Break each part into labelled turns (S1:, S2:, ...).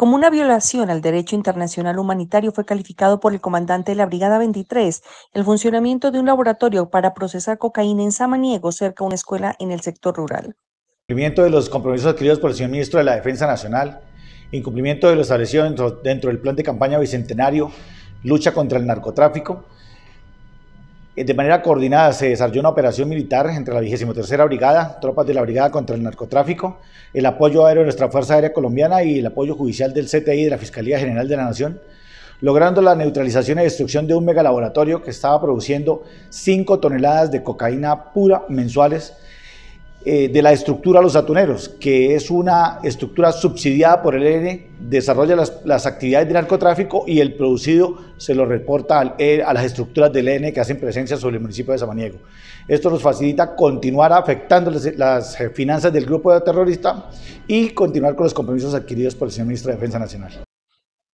S1: como una violación al derecho internacional humanitario fue calificado por el comandante de la Brigada 23 el funcionamiento de un laboratorio para procesar cocaína en Samaniego cerca de una escuela en el sector rural.
S2: Cumplimiento de los compromisos adquiridos por el señor ministro de la Defensa Nacional, incumplimiento de los establecido dentro del plan de campaña bicentenario, lucha contra el narcotráfico, eh, de manera coordinada se desarrolló una operación militar entre la 23 Brigada, tropas de la Brigada contra el Narcotráfico, el apoyo aéreo de nuestra Fuerza Aérea Colombiana y el apoyo judicial del CTI de la Fiscalía General de la Nación, logrando la neutralización y destrucción de un megalaboratorio que estaba produciendo 5 toneladas de cocaína pura mensuales eh, de la estructura Los Atuneros, que es una estructura subsidiada por el ELN, desarrolla las, actividades de narcotráfico y el producido se lo reporta e, a las estructuras del ELN que hacen presencia sobre el municipio de Samaniego. Esto nos facilita continuar afectando las, eh, finanzas del grupo terrorista y continuar con los compromisos adquiridos por el señor ministro de Defensa Nacional.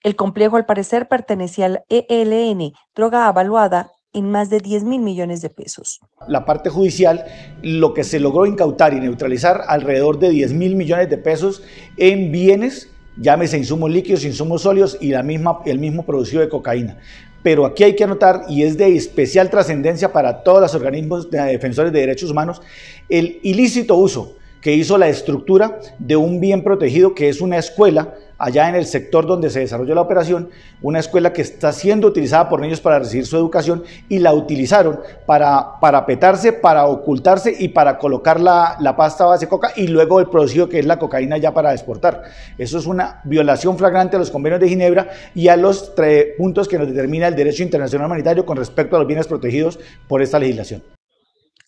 S1: El complejo al parecer pertenecía al ELN, droga avaluada en más de 10 mil millones de pesos.
S2: La parte judicial, lo que se logró incautar y neutralizar alrededor de 10 mil millones de pesos en bienes, llámese insumos líquidos, insumos sólidos y la misma, el mismo producido de cocaína. Pero aquí hay que anotar, y es de especial trascendencia para todos los organismos defensores de derechos humanos, el ilícito uso que hizo la estructura de un bien protegido que es una escuela allá en el sector donde se desarrolló la operación, una escuela que está siendo utilizada por niños para recibir su educación y la utilizaron para petarse, para ocultarse y para colocar la, la pasta base coca y luego el producido que es la cocaína ya para exportar. Eso es una violación flagrante a los convenios de Ginebra y a los tres puntos que nos determina el derecho internacional humanitario con respecto a los bienes protegidos por esta legislación.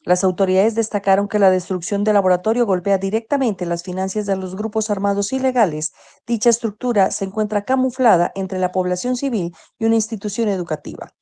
S2: Las autoridades destacaron
S1: que la destrucción del laboratorio golpea directamente las finanzas de los grupos armados ilegales. Dicha estructura se encuentra camuflada entre la población civil y una institución educativa.